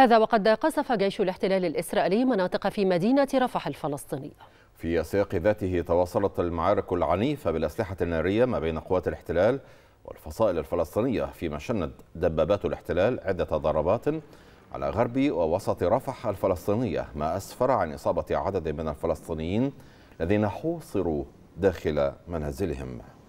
هذا وقد قصف جيش الاحتلال الإسرائيلي مناطق في مدينة رفح الفلسطينية في سياق ذاته تواصلت المعارك العنيفة بالأسلحة النارية ما بين قوات الاحتلال والفصائل الفلسطينية فيما شنت دبابات الاحتلال عدة ضربات على غرب ووسط رفح الفلسطينية ما أسفر عن إصابة عدد من الفلسطينيين الذين حوصروا داخل منازلهم